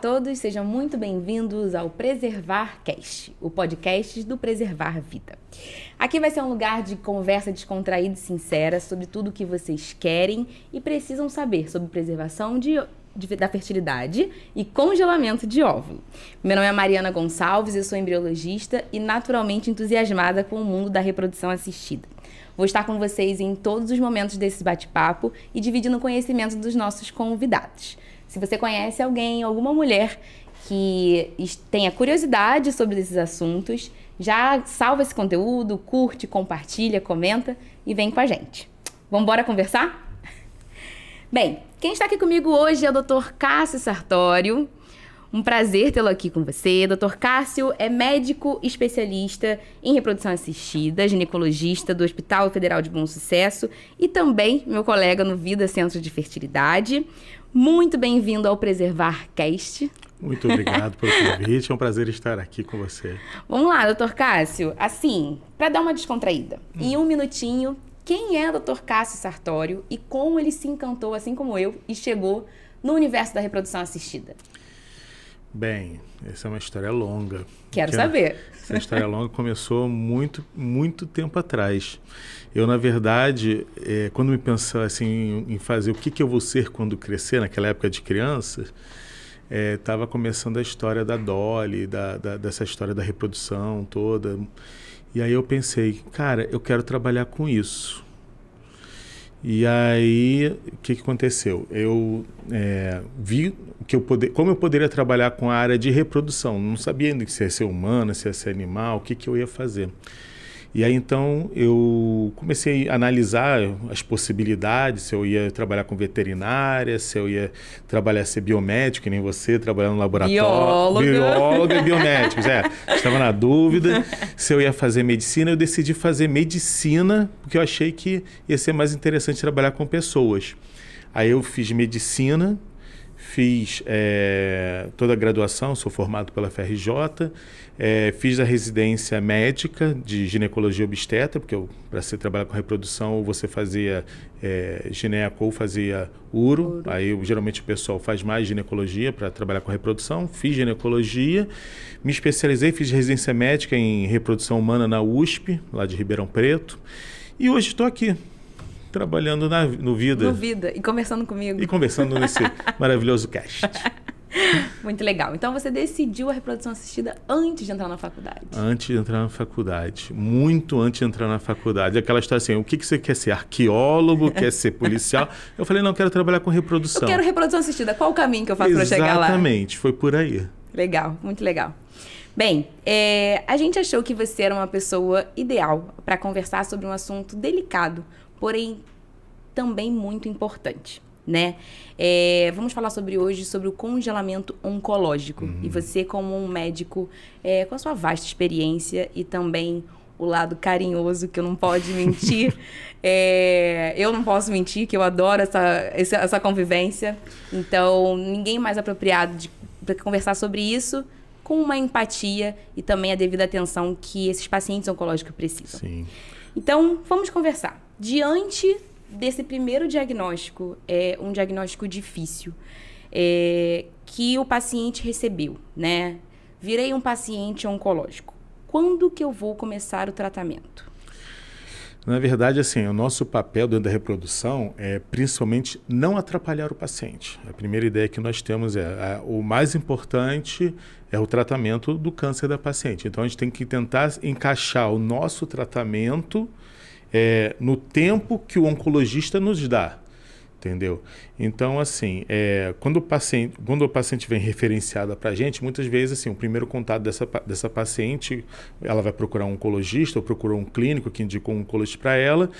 todos, sejam muito bem-vindos ao Preservar Cast, o podcast do Preservar Vida. Aqui vai ser um lugar de conversa descontraída e sincera sobre tudo o que vocês querem e precisam saber sobre preservação de, de, da fertilidade e congelamento de óvulo. Meu nome é Mariana Gonçalves, eu sou embriologista e naturalmente entusiasmada com o mundo da reprodução assistida. Vou estar com vocês em todos os momentos desse bate-papo e dividindo o conhecimento dos nossos convidados. Se você conhece alguém, alguma mulher que tenha curiosidade sobre esses assuntos, já salva esse conteúdo, curte, compartilha, comenta e vem com a gente. Vamos embora conversar? Bem, quem está aqui comigo hoje é o Dr. Cássio Sartório. Um prazer tê-lo aqui com você. Dr. Cássio é médico especialista em reprodução assistida, ginecologista do Hospital Federal de Bom Sucesso e também meu colega no Vida Centro de Fertilidade. Muito bem-vindo ao Preservar Cast. Muito obrigado pelo convite, é um prazer estar aqui com você. Vamos lá, doutor Cássio. Assim, para dar uma descontraída, hum. em um minutinho, quem é doutor Cássio Sartório e como ele se encantou, assim como eu, e chegou no universo da reprodução assistida? Bem, essa é uma história longa. Quero é- saber. Essa história longa começou muito, muito tempo atrás. Eu, na verdade, é, quando me pensava assim, em fazer o que, que eu vou ser quando crescer, naquela época de criança, estava é, começando a história da Dolly, da, da, dessa história da reprodução toda. E aí eu pensei, cara, eu quero trabalhar com isso. E aí, o que, que aconteceu? Eu é, vi que eu poder, como eu poderia trabalhar com a área de reprodução. Não sabia ainda se ia ser humano, se ia ser animal, o que, que eu ia fazer. E aí então eu comecei a analisar as possibilidades, se eu ia trabalhar com veterinária, se eu ia trabalhar ser biomédico, nem você, trabalhar no laboratório. Bióloga. Bióloga e biomédicos, é. Estava na dúvida se eu ia fazer medicina. Eu decidi fazer medicina, porque eu achei que ia ser mais interessante trabalhar com pessoas. Aí eu fiz medicina, fiz é, toda a graduação, sou formado pela FRJ, é, fiz a residência médica de ginecologia obstetra, porque para você trabalhar com reprodução, ou você fazia é, gineco ou fazia uro, uro. aí eu, geralmente o pessoal faz mais ginecologia para trabalhar com reprodução, fiz ginecologia, me especializei, fiz residência médica em reprodução humana na USP, lá de Ribeirão Preto, e hoje estou aqui, trabalhando na, no Vida. No Vida, e conversando comigo. E conversando nesse maravilhoso cast. Muito legal. Então você decidiu a reprodução assistida antes de entrar na faculdade? Antes de entrar na faculdade. Muito antes de entrar na faculdade. Aquela história assim: o que, que você quer ser? Arqueólogo? quer ser policial? Eu falei: não, quero trabalhar com reprodução. Eu quero reprodução assistida. Qual o caminho que eu faço para chegar lá? Exatamente, foi por aí. Legal, muito legal. Bem, é, a gente achou que você era uma pessoa ideal para conversar sobre um assunto delicado, porém também muito importante. Né? É, vamos falar sobre hoje sobre o congelamento oncológico. Uhum. E você, como um médico, é, com a sua vasta experiência e também o lado carinhoso que eu não pode mentir. é, eu não posso mentir, que eu adoro essa, essa, essa convivência. Então, ninguém mais apropriado para conversar sobre isso com uma empatia e também a devida atenção que esses pacientes oncológicos precisam. Sim. Então, vamos conversar diante desse primeiro diagnóstico, é um diagnóstico difícil, é, que o paciente recebeu, né? Virei um paciente oncológico. Quando que eu vou começar o tratamento? Na verdade, assim, o nosso papel dentro da reprodução é principalmente não atrapalhar o paciente. A primeira ideia que nós temos é a, o mais importante é o tratamento do câncer da paciente. Então a gente tem que tentar encaixar o nosso tratamento é, no tempo que o oncologista nos dá. Entendeu? Então, assim, é, quando, o paciente, quando o paciente vem referenciada para a gente, muitas vezes, assim, o primeiro contato dessa, dessa paciente, ela vai procurar um oncologista ou procurou um clínico que indicou um oncologista para ela.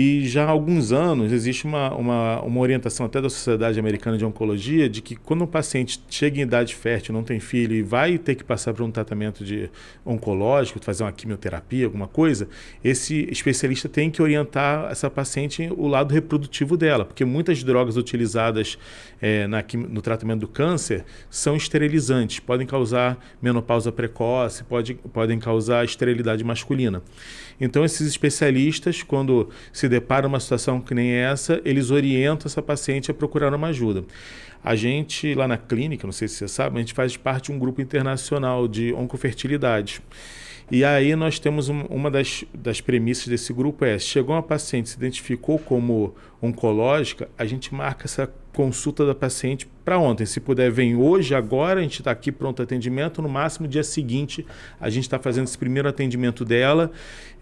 E já há alguns anos existe uma, uma, uma orientação até da Sociedade Americana de Oncologia de que quando um paciente chega em idade fértil, não tem filho e vai ter que passar por um tratamento de oncológico, fazer uma quimioterapia, alguma coisa, esse especialista tem que orientar essa paciente o lado reprodutivo dela, porque muitas drogas utilizadas é, na, no tratamento do câncer são esterilizantes, podem causar menopausa precoce, pode, podem causar esterilidade masculina. Então, esses especialistas, quando se deparam uma situação que nem essa, eles orientam essa paciente a procurar uma ajuda. A gente, lá na clínica, não sei se você sabe, a gente faz parte de um grupo internacional de oncofertilidade. E aí nós temos um, uma das, das premissas desse grupo é, chegou uma paciente, se identificou como oncológica, a gente marca essa consulta da paciente para ontem. Se puder, vem hoje, agora, a gente está aqui pronto atendimento. No máximo, dia seguinte, a gente está fazendo esse primeiro atendimento dela,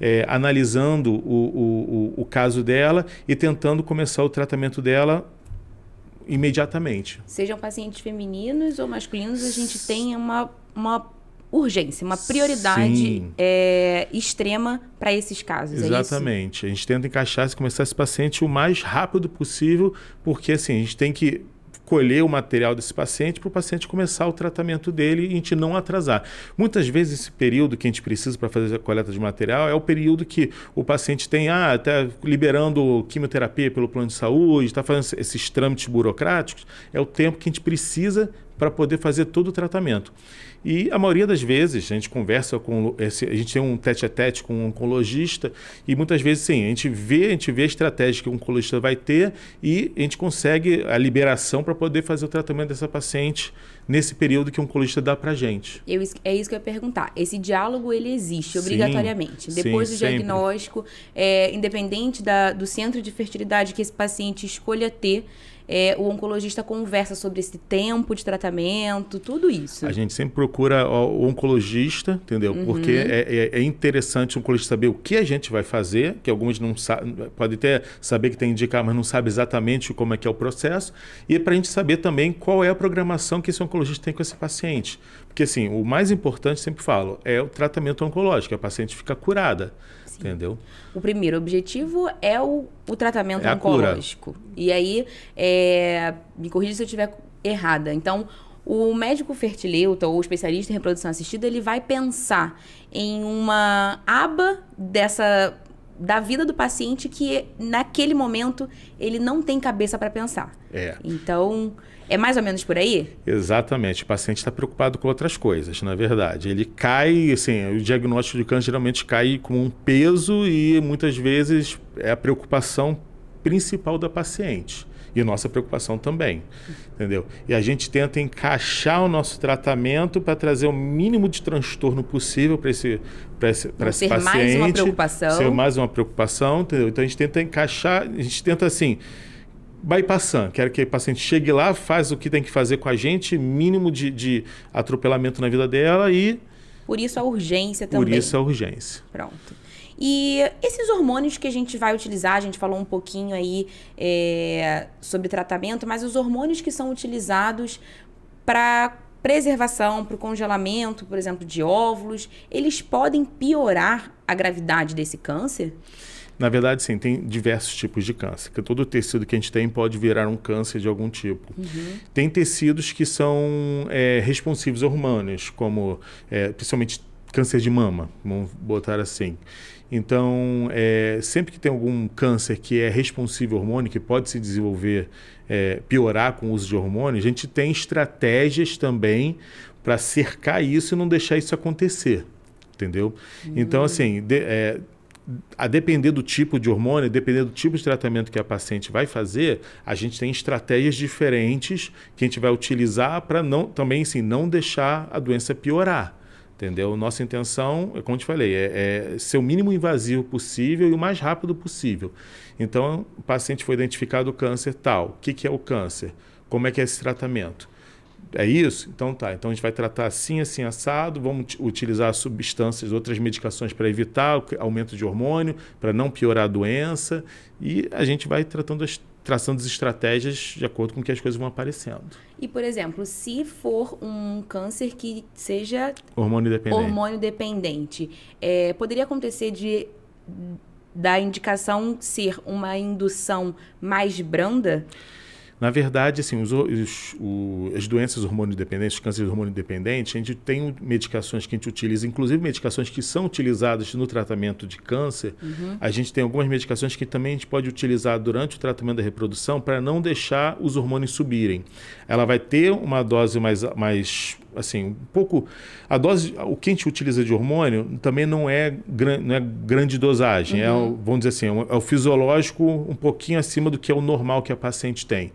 é, analisando o, o, o caso dela e tentando começar o tratamento dela imediatamente. Sejam pacientes femininos ou masculinos, a gente tem uma, uma urgência, uma prioridade é, extrema para esses casos. É Exatamente. É a gente tenta encaixar, se começar esse paciente o mais rápido possível, porque assim, a gente tem que colher o material desse paciente para o paciente começar o tratamento dele e a gente não atrasar. Muitas vezes esse período que a gente precisa para fazer a coleta de material é o período que o paciente tem, ah, está liberando quimioterapia pelo plano de saúde, está fazendo esses trâmites burocráticos, é o tempo que a gente precisa para poder fazer todo o tratamento. E a maioria das vezes a gente conversa com. A gente tem um tete a tete com um oncologista e muitas vezes sim, a gente vê, a gente vê a estratégia que o oncologista vai ter e a gente consegue a liberação para poder fazer o tratamento dessa paciente nesse período que o oncologista dá para gente. Eu, é isso que eu ia perguntar. Esse diálogo ele existe obrigatoriamente. Sim, Depois sim, do diagnóstico, é, independente da, do centro de fertilidade que esse paciente escolha ter, é, o oncologista conversa sobre esse tempo de tratamento, tudo isso. A gente sempre procura o oncologista, entendeu? Uhum. Porque é, é, é, interessante o oncologista saber o que a gente vai fazer, que alguns não sabem, pode até saber que tem indicar, mas não sabe exatamente como é que é o processo, e é para a gente saber também qual é a programação que esse oncologista tem com esse paciente. Porque, assim, o mais importante, sempre falo, é o tratamento oncológico, é a paciente fica curada. Sim. Entendeu? O primeiro objetivo é o, o tratamento é oncológico. E aí, é, me corrija se eu estiver errada. Então, o médico fertileuta ou especialista em reprodução assistida, ele vai pensar em uma aba dessa da vida do paciente que naquele momento ele não tem cabeça para pensar. É. Então, é mais ou menos por aí? Exatamente. O paciente está preocupado com outras coisas, na verdade. Ele cai, assim, o diagnóstico de câncer geralmente cai com um peso e muitas vezes é a preocupação principal da paciente. E nossa preocupação também, entendeu? E a gente tenta encaixar o nosso tratamento para trazer o mínimo de transtorno possível para esse, pra esse, pra esse ser paciente. Ser mais uma preocupação. Ser mais uma preocupação, entendeu? Então a gente tenta encaixar, a gente tenta assim bypassando, quero que o paciente chegue lá, faz o que tem que fazer com a gente, mínimo de, de atropelamento na vida dela e... Por isso a urgência também. Por isso a urgência. Pronto. E esses hormônios que a gente vai utilizar, a gente falou um pouquinho aí é, sobre tratamento, mas os hormônios que são utilizados para preservação, para o congelamento, por exemplo, de óvulos, eles podem piorar a gravidade desse câncer? Na verdade, sim, tem diversos tipos de câncer, que todo tecido que a gente tem pode virar um câncer de algum tipo. Uhum. Tem tecidos que são é, responsivos a hormônios, como é, principalmente câncer de mama, vamos botar assim. Então, é, sempre que tem algum câncer que é responsível ao hormônio, que pode se desenvolver, é, piorar com o uso de hormônio, a gente tem estratégias também para cercar isso e não deixar isso acontecer. Entendeu? Então, uhum. Então, assim, de, é, a depender do tipo de hormônio, depender do tipo de tratamento que a paciente vai fazer, a gente tem estratégias diferentes que a gente vai utilizar para não também assim, não deixar a doença piorar. Entendeu? Nossa intenção, é como te falei, é, é, ser o mínimo invasivo possível e o mais rápido possível. Então, o paciente foi identificado o câncer tal. O que, que é o câncer? Como é que é esse tratamento? É isso? Então tá. Então a gente vai tratar assim, assim, assado. Vamos utilizar substâncias, outras medicações para evitar o aumento de hormônio, para não piorar a doença. E a gente vai tratando as, traçando as estratégias de acordo com que as coisas vão aparecendo. E, por exemplo, se for um câncer que seja. Hormônio dependente. Hormônio dependente. É, poderia acontecer de da indicação ser uma indução mais branda? Na verdade, assim, os, os, o, as doenças hormônio-dependentes, os cânceres hormônio-dependentes, a gente tem medicações que a gente utiliza, inclusive medicações que são utilizadas no tratamento de câncer. Uhum. A gente tem algumas medicações que também a gente pode utilizar durante o tratamento da reprodução para não deixar os hormônios subirem. Ela vai ter uma dose mais, mais assim, um pouco. A dose, o que a gente utiliza de hormônio também não é, gran, não é grande dosagem. É uhum. É, vamos dizer assim, é, é o fisiológico um pouquinho acima do que é o normal que a paciente tem.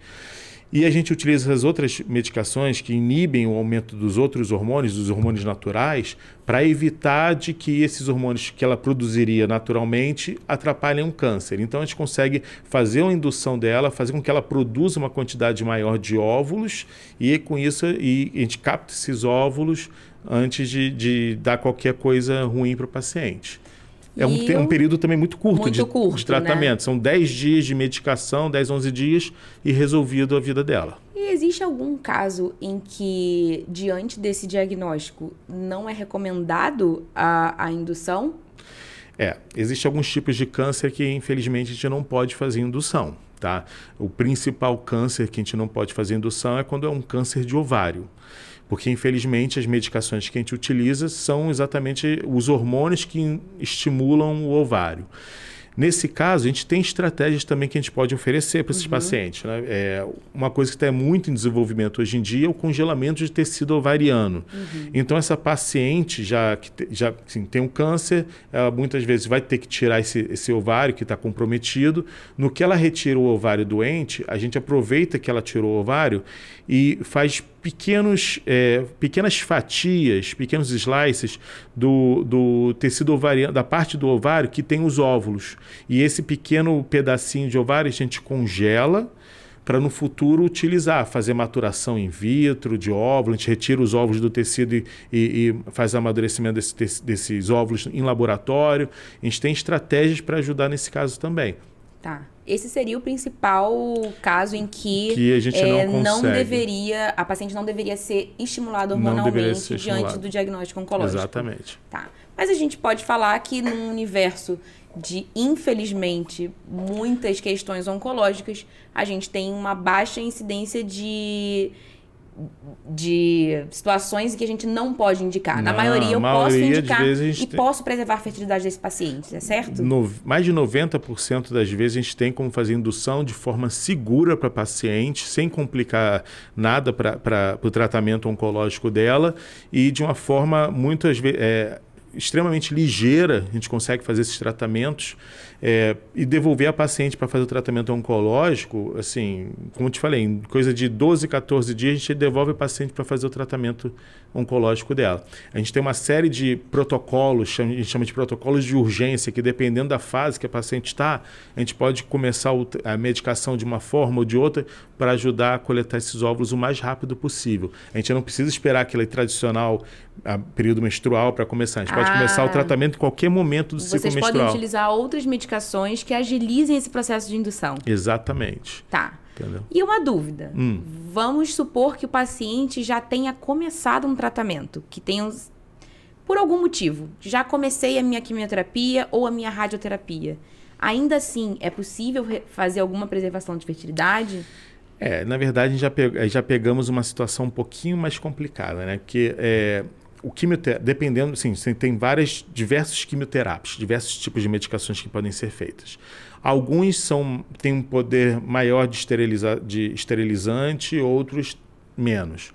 E a gente utiliza as outras medicações que inibem o aumento dos outros hormônios, dos hormônios naturais, para evitar de que esses hormônios que ela produziria naturalmente atrapalhem um câncer. Então a gente consegue fazer uma indução dela, fazer com que ela produza uma quantidade maior de óvulos e com isso e a gente capta esses óvulos antes de, de dar qualquer coisa ruim para o paciente. É um, um, período também muito curto, muito de, curto de, tratamento. Né? São 10 dias de medicação, 10, 11 dias e resolvido a vida dela. E existe algum caso em que, diante desse diagnóstico, não é recomendado a, a indução? É, existem alguns tipos de câncer que, infelizmente, a gente não pode fazer indução. Tá? O principal câncer que a gente não pode fazer indução é quando é um câncer de ovário. Porque, infelizmente, as medicações que a gente utiliza são exatamente os hormônios que estimulam o ovário. Nesse caso, a gente tem estratégias também que a gente pode oferecer para esses uhum. pacientes. Né? É, uma coisa que está muito em desenvolvimento hoje em dia é o congelamento de tecido ovariano. Uhum. Então, essa paciente já que te, já, assim, tem um câncer, ela muitas vezes vai ter que tirar esse, esse ovário que está comprometido. No que ela retira o ovário doente, a gente aproveita que ela tirou o ovário e faz pequenos, é, pequenas fatias, pequenos slices do, do tecido ovariano, da parte do ovário que tem os óvulos. E esse pequeno pedacinho de ovário a gente congela para no futuro utilizar, fazer maturação in vitro de óvulos a gente retira os óvulos do tecido e, e, e faz amadurecimento desse, desses óvulos em laboratório. A gente tem estratégias para ajudar nesse caso também. Tá. Esse seria o principal caso em que, que é, não, não, deveria, a paciente não deveria ser estimulada hormonalmente ser diante do diagnóstico oncológico. Exatamente. Tá. Mas a gente pode falar que num universo de, infelizmente, muitas questões oncológicas, a gente tem uma baixa incidência de de situações que a gente não pode indicar. Não, Na maioria eu maioria posso indicar e tem... posso preservar a fertilidade desse paciente, é certo? No... mais de 90% das vezes a gente tem como fazer indução de forma segura para paciente, sem complicar nada para o tratamento oncológico dela e de uma forma muitas vezes... É extremamente ligeira, a gente consegue fazer esses tratamentos é, e devolver a paciente para fazer o tratamento oncológico, assim, como eu te falei, em coisa de 12, 14 dias a gente devolve a paciente para fazer o tratamento oncológico dela. A gente tem uma série de protocolos, a gente chama de protocolos de urgência, que dependendo da fase que a paciente está, a gente pode começar a medicação de uma forma ou de outra para ajudar a coletar esses óvulos o mais rápido possível. A gente não precisa esperar aquele tradicional período menstrual para começar, a gente ah, pode ah. começar o tratamento em qualquer momento do ciclo menstrual. Vocês podem utilizar outras medicações que agilizem esse processo de indução. Exatamente. Tá. Entendeu? E uma dúvida. Hum. Vamos supor que o paciente já tenha começado um tratamento, que tenha uns... por algum motivo, já comecei a minha quimioterapia ou a minha radioterapia. Ainda assim, é possível fazer alguma preservação de fertilidade? É, na verdade, já, pe já pegamos uma situação um pouquinho mais complicada, né? Porque é, o quimioterapia, dependendo, sim, tem várias, diversos quimioterápicos, diversos tipos de medicações que podem ser feitas. Alguns são, têm um poder maior de, esteriliza, de esterilizante, outros menos.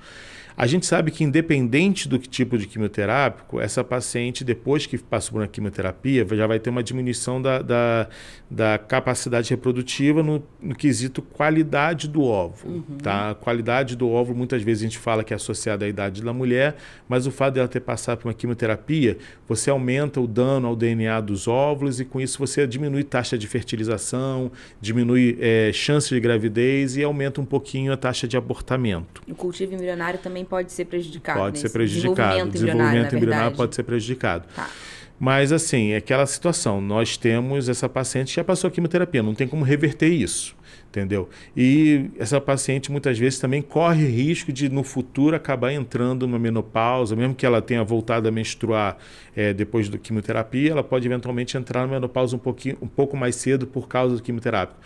A gente sabe que, independente do que tipo de quimioterápico, essa paciente, depois que passa por uma quimioterapia, já vai ter uma diminuição da, da, da capacidade reprodutiva no, no, quesito qualidade do óvulo. Uhum. Tá? A qualidade do óvulo, muitas vezes a gente fala que é associada à idade da mulher, mas o fato dela ter passado por uma quimioterapia, você aumenta o dano ao DNA dos óvulos e, com isso, você diminui taxa de fertilização, diminui é, eh, chance de gravidez e aumenta um pouquinho a taxa de abortamento. O cultivo embrionário também pode ser prejudicado. Pode ser prejudicado. Desenvolvimento, desenvolvimento embrionário, pode ser prejudicado. Tá. Mas, assim, é aquela situação. Nós temos essa paciente que já passou quimioterapia, não tem como reverter isso, entendeu? E essa paciente muitas vezes também corre risco de, no futuro, acabar entrando numa menopausa, mesmo que ela tenha voltado a menstruar é, depois da quimioterapia, ela pode eventualmente entrar numa menopausa um, pouquinho, um pouco mais cedo por causa do quimioterápico.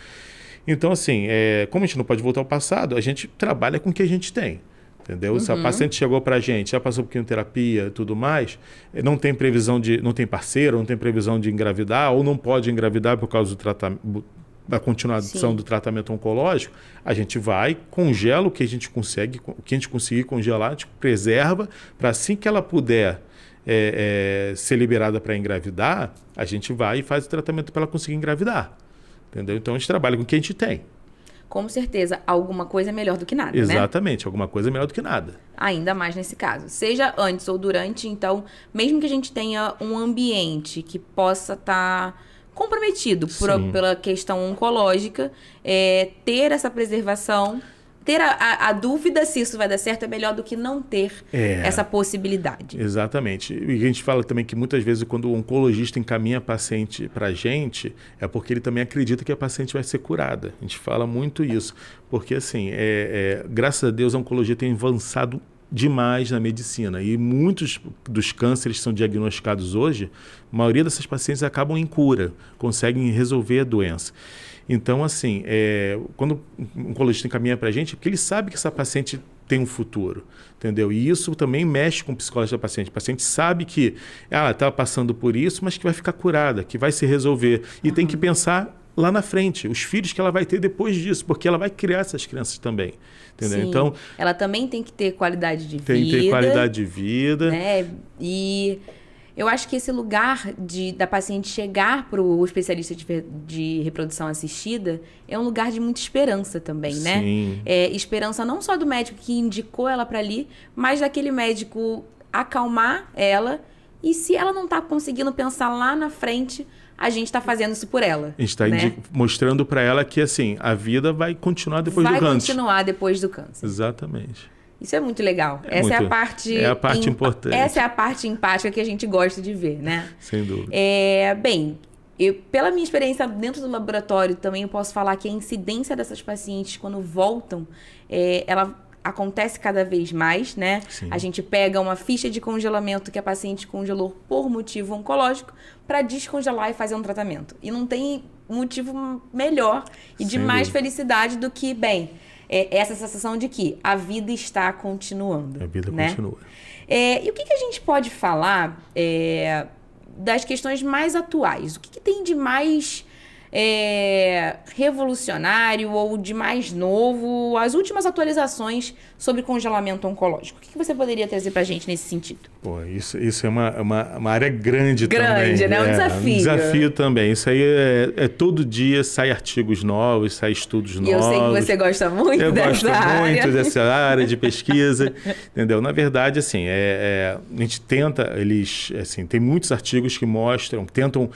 Então, assim, é, como a gente não pode voltar ao passado, a gente trabalha com o que a gente tem. Entendeu? Uhum. Se a uhum. paciente chegou para a gente, já passou por quimioterapia e tudo mais, não tem previsão de, não tem parceiro, não tem previsão de engravidar ou não pode engravidar por causa do tratamento, da continuação Sim. do tratamento oncológico, a gente vai, congela o que a gente consegue, o que a gente conseguir congelar, a gente preserva para assim que ela puder é, é, ser liberada para engravidar, a gente vai e faz o tratamento para ela conseguir engravidar. Entendeu? Então a gente trabalha com o que a gente tem com certeza alguma coisa é melhor do que nada. Né? Exatamente, né? alguma coisa é melhor do que nada. Ainda mais nesse caso. Seja antes ou durante, então, mesmo que a gente tenha um ambiente que possa estar. Tá comprometido por, pela questão oncológica, é, ter essa preservação ter a, a, a, dúvida se isso vai dar certo é melhor do que não ter é, essa possibilidade. Exatamente. E a gente fala também que muitas vezes quando o oncologista encaminha a paciente para a gente, é porque ele também acredita que a paciente vai ser curada. A gente fala muito isso. Porque, assim, é, é graças a Deus a oncologia tem avançado demais na medicina. E muitos dos cânceres que são diagnosticados hoje, a maioria dessas pacientes acabam em cura, conseguem resolver a doença. Então, assim, é, quando um oncologista encaminha para a gente, é porque ele sabe que essa paciente tem um futuro, entendeu? E isso também mexe com o psicológico da paciente. A paciente sabe que ela ah, está passando por isso, mas que vai ficar curada, que vai se resolver. E uhum. tem que uhum. pensar lá na frente, os filhos que ela vai ter depois disso, porque ela vai criar essas crianças também. Entendeu? Sim. Então, ela também tem que ter qualidade de tem vida. Tem que ter qualidade de vida. Né? E eu acho que esse lugar de, da paciente chegar para o especialista de, de, reprodução assistida é um lugar de muita esperança também, né? Sim. É, esperança não só do médico que indicou ela para ali, mas daquele médico acalmar ela. E se ela não está conseguindo pensar lá na frente, a gente está fazendo isso por ela. A gente está né? mostrando para ela que assim a vida vai continuar depois vai do câncer. Vai continuar depois do câncer. Exatamente. Isso é muito legal. É essa muito, é a parte. É a parte em, importante. Essa é a parte empática que a gente gosta de ver, né? Sem dúvida. É, bem, eu, pela minha experiência dentro do laboratório, também eu posso falar que a incidência dessas pacientes, quando voltam, é, ela acontece cada vez mais, né? Sim. A gente pega uma ficha de congelamento que a paciente congelou por motivo oncológico para descongelar e fazer um tratamento. E não tem motivo melhor e Sem de mais dúvida. felicidade do que, bem, é, essa sensação de que a vida está continuando. A vida né? continua. É, e o que, que, a gente pode falar é, das questões mais atuais? O que, que tem de mais é, revolucionário ou de mais novo? As últimas atualizações sobre congelamento oncológico. O que, você poderia trazer para a gente nesse sentido? Pô, isso, isso é uma, é uma, uma área grande, grande também. Grande, né? É um é, desafio. Um desafio também. Isso aí é, é, todo dia sai artigos novos, sai estudos e novos. eu sei que você gosta muito eu dessa gosto área. muito dessa área de pesquisa, entendeu? Na verdade, assim, é, é, a gente tenta, eles, assim, tem muitos artigos que mostram, tentam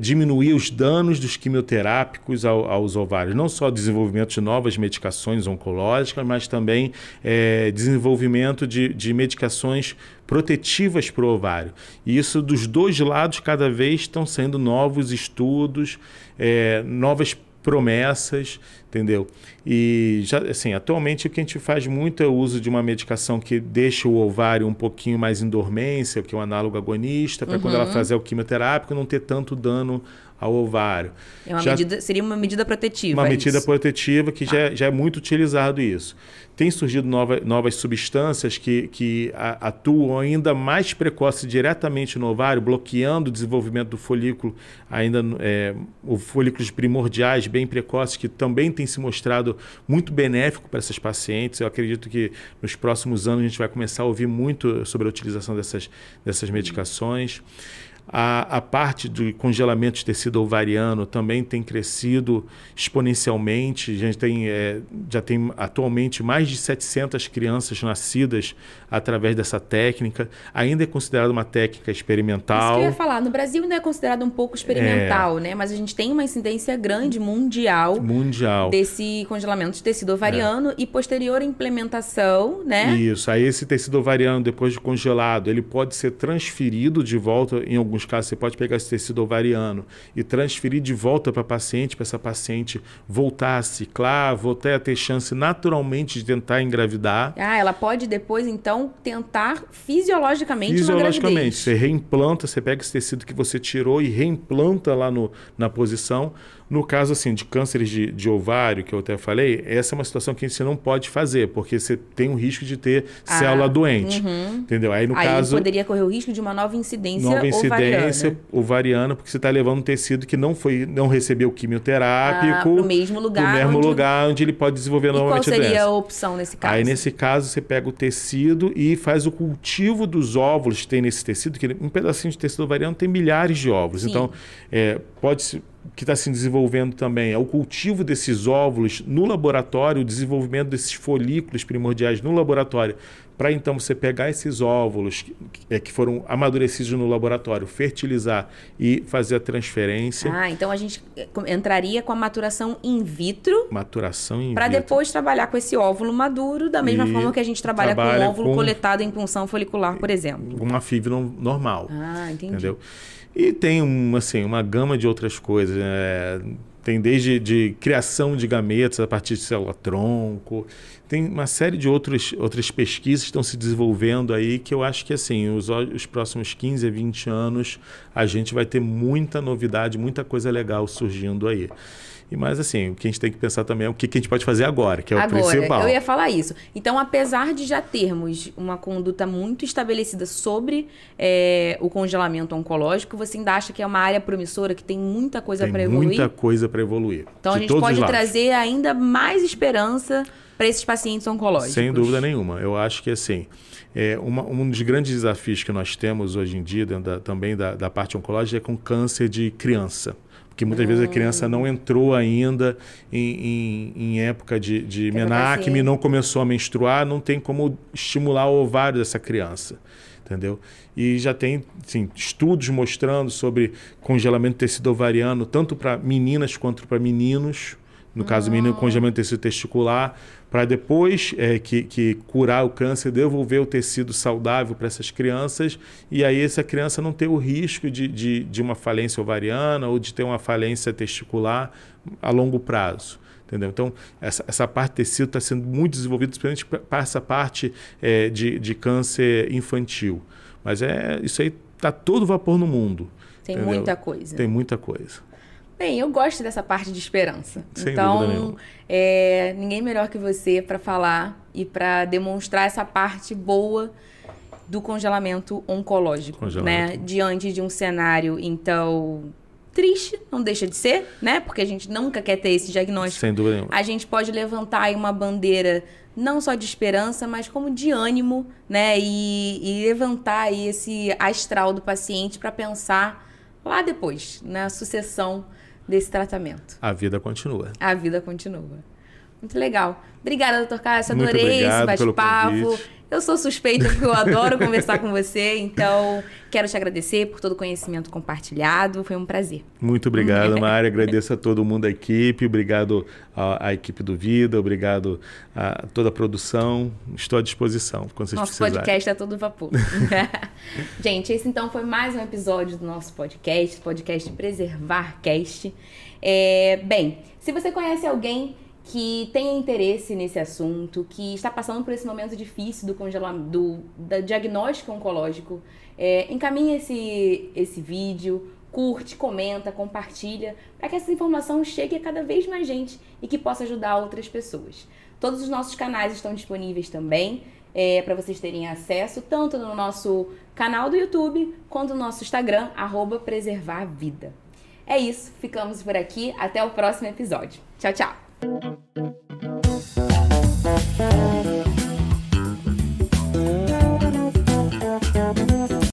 diminuir os danos dos quimioterápicos ao, aos ovários, não só desenvolvimento de novas medicações oncológicas, mas também é, desenvolvimento de, de medicações protetivas para o ovário. E isso dos dois lados, cada vez estão sendo novos estudos, é, novas promessas, entendeu? E já assim, atualmente o que a gente faz muito é o uso de uma medicação que deixa o ovário um pouquinho mais em dormência, que é um análogo agonista, para uhum. quando ela uhum. fazer o quimioterápico não ter tanto dano ao ovário. É uma já, medida, seria uma medida protetiva. Uma é medida isso? protetiva que ah. já, é, tá. já é muito utilizado isso. Tem surgido nova, novas substâncias que, que atuam ainda mais precoce diretamente no ovário, bloqueando o desenvolvimento do folículo, ainda é, o folículos primordiais bem precoces, que também tem se mostrado muito benéfico para essas pacientes. Eu acredito que nos próximos anos a gente vai começar a ouvir muito sobre a utilização dessas, dessas medicações. Uhum. A, a parte do congelamento de tecido ovariano também tem crescido exponencialmente. A gente tem, é, já tem atualmente mais de 700 crianças nascidas através dessa técnica. Ainda é considerada uma técnica experimental. Isso que eu ia falar. No Brasil ainda né, é considerado um pouco experimental, é... né? Mas a gente tem uma incidência grande mundial, mundial. desse congelamento de tecido ovariano é. e posterior implementação, né? Isso. Aí esse tecido ovariano, depois de congelado, ele pode ser transferido de volta em algum alguns casos, você pode pegar esse tecido ovariano e transferir de volta para a paciente, para essa paciente voltar a ciclar, voltar a ter chance naturalmente de tentar engravidar. Ah, ela pode depois, então, tentar fisiologicamente Fisiologicamente. Você reimplanta, você pega esse tecido que você tirou e reimplanta lá no, na posição. No caso assim de cânceres de, de, ovário, que eu até falei, essa é uma situação que você não pode fazer, porque você tem o risco de ter ah, célula doente. Uhum. Entendeu? Aí no Aí caso. poderia correr o risco de uma nova incidência. ovariana. Nova incidência ovariana, ovariana porque você está levando um tecido que não foi, não recebeu quimioterápico. Ah, no mesmo lugar. No mesmo onde... lugar onde ele pode desenvolver novamente a doença. Qual seria a opção nesse caso? Aí nesse caso você pega o tecido e faz o cultivo dos óvulos que tem nesse tecido, que um pedacinho de tecido ovariano tem milhares de óvulos. Sim. Então, é, pode se que está se desenvolvendo também é o cultivo desses óvulos no laboratório, o desenvolvimento desses folículos primordiais no laboratório, para então você pegar esses óvulos que, é, que foram amadurecidos no laboratório, fertilizar e fazer a transferência. Ah, então a gente eh, entraria com a maturação in vitro. Maturação in Para depois trabalhar com esse óvulo maduro, da mesma e forma que a gente trabalha, trabalha com o óvulo com... coletado em punção folicular, por exemplo. Uma fibra normal. Ah, entendi. Entendeu? E tem um, assim, uma gama de outras coisas. Né? tem desde de criação de gametas a partir de célula-tronco tem uma série de outros, outras pesquisas que estão se desenvolvendo aí que eu acho que assim, os, os próximos 15 a 20 anos a gente vai ter muita novidade, muita coisa legal surgindo aí. E mais assim, o que a gente tem que pensar também é o que, que a gente pode fazer agora, que é agora, o principal. Eu ia falar isso. Então, apesar de já termos uma conduta muito estabelecida sobre é, o congelamento oncológico, você ainda acha que é uma área promissora, que tem muita coisa para evoluir? Muita coisa para evoluir. Então, a gente pode trazer ainda mais esperança para esses pacientes oncológicos? Sem dúvida nenhuma. Eu acho que assim, é uma, um dos grandes desafios que nós temos hoje em dia, da, também da, da parte oncológica, é com câncer de criança porque muitas hum. vezes a criança não hum. entrou ainda em, em, em época de, de menacme, não começou a menstruar, não tem como estimular o ovário dessa criança. Entendeu? E já tem assim, estudos mostrando sobre congelamento de tecido ovariano, tanto para meninas quanto para meninos no caso do menino, congelamento do tecido testicular, para depois é, que, que, curar o câncer, devolver o tecido saudável para essas crianças, e aí essa criança não ter o risco de, de, de uma falência ovariana ou de ter uma falência testicular a longo prazo. Entendeu? Então, essa, essa parte de tecido está sendo muito desenvolvida, principalmente para essa parte é, de, de câncer infantil. Mas é isso aí está todo vapor no mundo. Tem entendeu? muita coisa. Tem muita coisa. Bem, eu gosto dessa parte de esperança. Sem então, é, ninguém melhor que você para falar e para demonstrar essa parte boa do congelamento oncológico, né? congelamento. né? Diante de um cenário, então, triste, não deixa de ser, né? Porque a gente nunca quer ter esse diagnóstico. Sem dúvida nenhuma. A gente pode levantar aí uma bandeira não só de esperança, mas como de ânimo, né? E, e levantar aí esse astral do paciente para pensar lá depois, na sucessão desse tratamento. A vida continua. A vida continua. Muito legal. Obrigada, doutor Cássio. Adorei esse bate-papo. Eu sou suspeita porque eu adoro conversar com você, então quero te agradecer por todo o conhecimento compartilhado, foi um prazer. Muito obrigado, Maria. agradeço a todo mundo da equipe, obrigado à, à equipe do Vida, obrigado a toda a produção, estou à disposição quando vocês nosso precisarem. Nosso podcast é todo vapor. Gente, esse então foi mais um episódio do nosso podcast, podcast Preservar Cast. É, bem, se você conhece alguém que tem interesse nesse assunto, que está passando por esse momento difícil do congelamento, do, do diagnóstico oncológico, é, encaminhe esse, esse vídeo, curte, comenta, compartilha, para que essa informação chegue a cada vez mais gente e que possa ajudar outras pessoas. Todos os nossos canais estão disponíveis também. É, para vocês terem acesso tanto no nosso canal do YouTube quanto no nosso Instagram, arroba preservar vida. É isso, ficamos por aqui, até o próximo episódio. Tchau, tchau! Thank you.